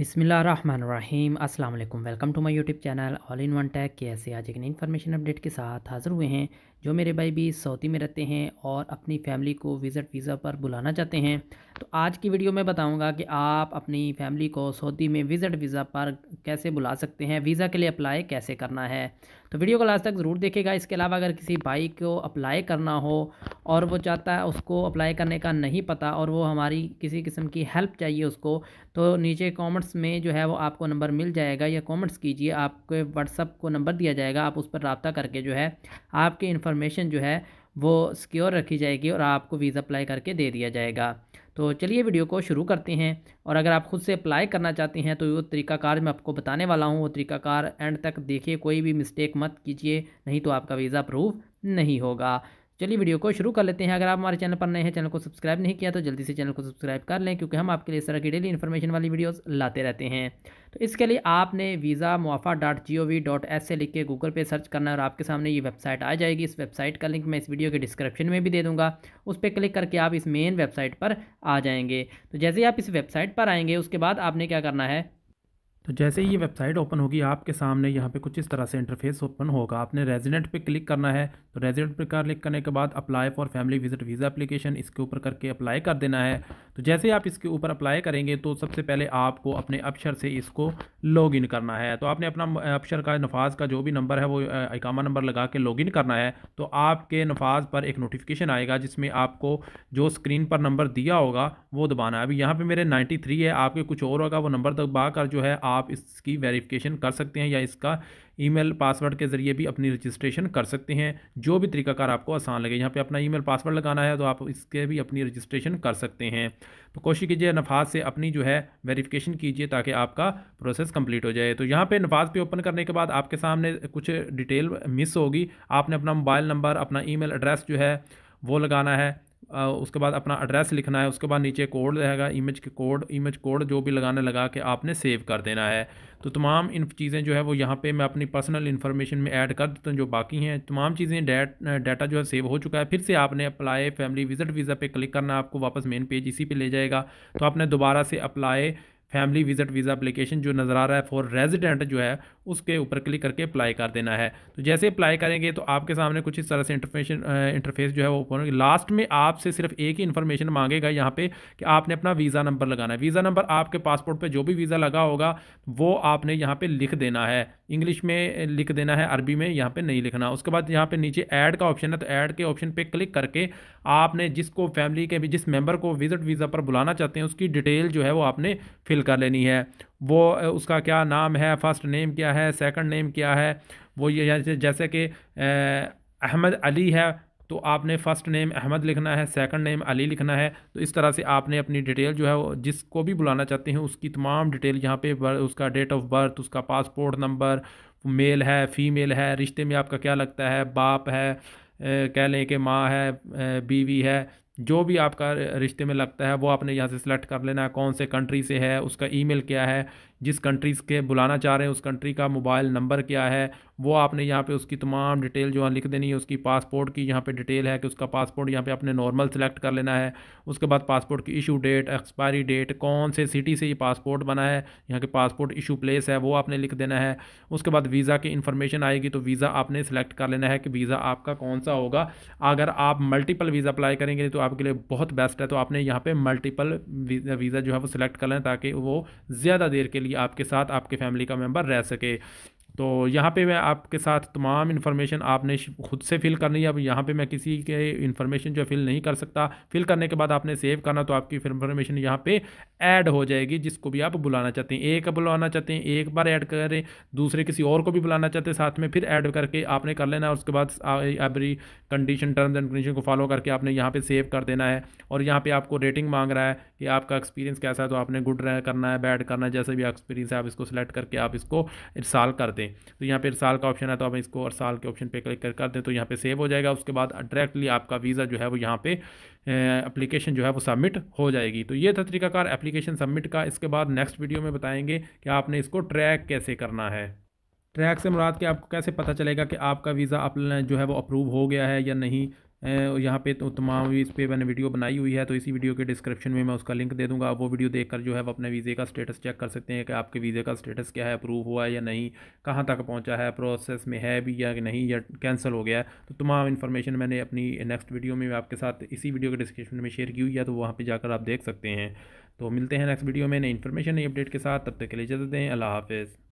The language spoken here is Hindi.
बिसमीम अस्सलाम असल welcome to my YouTube channel all in one tech के ऐसे आज एक नई इन्फॉर्मेशन अपडेट के साथ हाज़िर हुए हैं जो मेरे भाई भी सऊदी में रहते हैं और अपनी फैमिली को विज़िट वीज़ा पर बुलाना चाहते हैं तो आज की वीडियो में बताऊंगा कि आप अपनी फैमिली को सऊदी में विज़िट वीज़ा पर कैसे बुला सकते हैं वीज़ा के लिए अप्लाई कैसे करना है तो वीडियो को लास्ट तक ज़रूर देखेगा इसके अलावा अगर किसी भाई को अप्लाई करना हो और वो चाहता है उसको अप्लाई करने का नहीं पता और वो हमारी किसी किस्म की हेल्प चाहिए उसको तो नीचे कॉमेंट्स में जो है वो आपको नंबर मिल जाएगा या कॉमेंट्स कीजिए आपके व्हाट्सअप को नंबर दिया जाएगा आप उस पर रबता करके जो है आपके इन्फॉर्मेशन जो है वो सिक्योर रखी जाएगी और आपको वीज़ा अप्लाई करके दे दिया जाएगा तो चलिए वीडियो को शुरू करते हैं और अगर आप खुद से अप्लाई करना चाहते हैं तो वो तरीकाकार मैं आपको बताने वाला हूँ वो तरीकाकार एंड तक देखिए कोई भी मिस्टेक मत कीजिए नहीं तो आपका वीज़ा अप्रूव नहीं होगा चलिए वीडियो को शुरू कर लेते हैं अगर आप हमारे चैनल पर नए हैं चैनल को सब्सक्राइब नहीं किया तो जल्दी से चैनल को सब्सक्राइब कर लें क्योंकि हम आपके लिए इस तरह की डेली इन्फॉर्मेशन वाली वीडियोस लाते रहते हैं तो इसके लिए आपने वीज़ा मुआफ़ा dot G O V dot S से लिख के गूगल पे सर्च करना और आपके सामने ये वेबसाइट आ जाएगी इस वेबसाइट का लिंक मैं इस वीडियो के डिस्क्रिप्शन में भी दे दूँगा उस पर क्लिक करके आप इस मेन वेबसाइट पर आ जाएंगे तो जैसे ही आप इस वेबसाइट पर आएंगे उसके बाद आपने क्या करना है तो जैसे ही ये वेबसाइट ओपन होगी आपके सामने यहाँ पे कुछ इस तरह से इंटरफेस ओपन होगा आपने रेजिडेंट पे क्लिक करना है तो रेजिडेंट पे कर क्लिक करने के बाद apply for family visit visa application इसके ऊपर करके अप्लाई कर देना है तो जैसे आप इसके ऊपर अप्लाई करेंगे तो सबसे पहले आपको अपने अक्षर से इसको लॉग इन करना है तो आपने अपना अक्षर का नफाज का जो भी नंबर है वो इकामा नंबर लगा के लॉग इन करना है तो आपके नफाज पर एक नोटिफिकेशन आएगा जिसमें आपको जो स्क्रीन पर नंबर दिया होगा वो दबाना है अभी यहाँ पर मेरे नाइन्टी है आपके कुछ और होगा वो नंबर दबा कर जो है आप आप इसकी वेरिफिकेशन कर सकते हैं या इसका ईमेल पासवर्ड के ज़रिए भी अपनी रजिस्ट्रेशन कर सकते हैं जो भी तरीकाकार आपको आसान लगे यहाँ पे अपना ईमेल पासवर्ड लगाना है तो आप इसके भी अपनी रजिस्ट्रेशन कर सकते हैं तो कोशिश कीजिए नफाज से अपनी जो है वेरिफिकेशन कीजिए ताकि आपका प्रोसेस कंप्लीट हो जाए तो यहाँ पे नफाज पे ओपन करने के बाद आपके सामने कुछ डिटेल मिस होगी आपने अपना मोबाइल नंबर अपना ई एड्रेस जो है वो लगाना है उसके बाद अपना एड्रेस लिखना है उसके बाद नीचे कोड रहेगा इमेज के कोड इमेज कोड जो भी लगाने लगा के आपने सेव कर देना है तो तमाम इन चीज़ें जो है वो यहाँ पे मैं अपनी पर्सनल इन्फॉर्मेशन में ऐड कर देता हूँ जो बाकी हैं तमाम चीज़ें डाटा जो है सेव हो चुका है फिर से आपने अप्लाई फैमिली विजिट वीज़ा पे क्लिक करना आपको वापस मेन पेज इसी पे ले जाएगा तो आपने दोबारा से apply family visit visa application जो नज़र आ रहा है फॉर रेजिडेंट जो है उसके ऊपर क्लिक करके अप्लाई कर देना है तो जैसे अप्लाई करेंगे तो आपके सामने कुछ इस तरह से इंटरफेशन इंटरफेस जो है वो ओपन होगी लास्ट में आपसे सिर्फ एक ही इन्फॉर्मेशन मांगेगा यहाँ पे कि आपने अपना वीज़ा नंबर लगाना है वीज़ा नंबर आपके पासपोर्ट पर जो भी वीज़ा लगा होगा वो आपने यहाँ पर लिख देना है इंग्लिश में लिख देना है अरबी में यहाँ पर नहीं लिखना उसके बाद यहाँ पर नीचे ऐड का ऑप्शन है तो ऐड के ऑप्शन पर क्लिक करके आपने जिसको फैमिली के भी जिस मेम्बर को विजिट वीज़ा पर बुलाना चाहते हैं उसकी डिटेल जो है वो आपने फिल फिल कर लेनी है वो उसका क्या नाम है फर्स्ट नेम क्या है सेकंड नेम क्या है वो ये जैसे जैसे कि अहमद अली है तो आपने फ़र्स्ट नेम अहमद लिखना है सेकंड नेम अली लिखना है तो इस तरह से आपने अपनी डिटेल जो है जिसको भी बुलाना चाहते हैं उसकी तमाम डिटेल यहाँ पे उसका डेट ऑफ बर्थ उसका पासपोर्ट नंबर मेल है फीमेल है रिश्ते में आपका क्या लगता है बाप है कह लें कि माँ है बीवी है जो भी आपका रिश्ते में लगता है वो आपने यहाँ से सेलेक्ट कर लेना है कौन से कंट्री से है उसका ईमेल क्या है जिस कंट्रीज़ के बुलाना चाह रहे हैं उस कंट्री का मोबाइल नंबर क्या है वो आपने यहाँ पे उसकी तमाम डिटेल जो है लिख देनी है उसकी पासपोर्ट की यहाँ पे डिटेल है कि उसका पासपोर्ट यहाँ पे आपने नॉर्मल सेलेक्ट कर लेना है उसके बाद पासपोर्ट की इशू डेट एक्सपायरी डेट कौन से सिटी से ये पासपोर्ट बना है यहाँ के पासपोर्ट इशू प्लेस है वो आपने लिख देना है उसके बाद वीज़ा की इन्फॉर्मेशन आएगी तो वीज़ा आपने सेलेक्ट कर लेना है कि वीज़ा आपका कौन सा होगा अगर आप मल्टीपल वीज़ा अप्लाई करेंगे तो आपके लिए बहुत बेस्ट है तो आपने यहाँ पर मल्टीपल वीज़ा जो है वो सिलेक्ट कर लें ताकि वो ज़्यादा देर के लिए लिए आपके साथ आपके फैमिली का मेम्बर रह सके तो यहाँ पे मैं आपके साथ तमाम इन्फॉर्मेशन आपने खुद से फिल करनी है अब यहाँ पे मैं किसी के इन्फॉर्मेशन जो फिल नहीं कर सकता फिल करने के बाद आपने सेव करना तो आपकी इन्फॉर्मेशन यहाँ पे ऐड हो जाएगी जिसको भी आप बुलाना चाहते हैं एक बुलाना चाहते हैं एक बार ऐड करें दूसरे किसी और को भी बुलाना चाहते हैं साथ में फिर ऐड करके आपने कर लेना है उसके बाद every condition terms and condition को फॉलो करके आपने यहाँ पर सेव कर देना है और यहाँ पर आपको रेटिंग मांग रहा है कि आपका एक्सपीरियंस कैसा है तो आपने गुड करना है बैड करना है जैसे भी एक्सपीरियंस है आप इसको सिलेक्ट करके आप इसको साल कर दें पे तो यहाँ पर साल का ऑप्शन है तो आप इसको और साल के ऑप्शन पर क्लिक कर, कर दें तो यहाँ पर सेव हो जाएगा उसके बाद डायरेक्टली आपका वीज़ा जो है वो यहाँ पर एप्लीकेशन जो है वो सबमिट हो जाएगी तो ये था तरीकाकार एप्लीकेशन सबमिट का इसके बाद नेक्स्ट वीडियो में बताएंगे कि आपने इसको ट्रैक कैसे करना है ट्रैक से मुराद के आपको कैसे पता चलेगा कि आपका वीज़ा आप जो है वो अप्रूव हो गया है या नहीं यहाँ पे तो तमाम इस पर मैंने वीडियो बनाई हुई है तो इसी वीडियो के डिस्क्रिप्शन में मैं उसका लिंक दे दूँगा आप वो वीडियो देखकर जो है वो अपने वीज़े का स्टेटस चेक कर सकते हैं कि आपके वीज़े का स्टेटस क्या है अप्रूव हुआ है या नहीं कहाँ तक पहुँचा है प्रोसेस में है भी या नहीं या कैंसिल हो गया है तो तमाम इन्फॉर्मेशन मैंने अपनी नेक्स्ट वीडियो में आपके साथ इसी वीडियो के डिस्क्रिप्शन में शेयर की हुई है तो वहाँ पर जाकर आप देख सकते हैं तो मिलते हैं नेक्स्ट वीडियो में नई इन्फॉर्मेशन नई अपडेट के साथ तब तक के लिए इजाज़त दें अल्लाह हाफिज़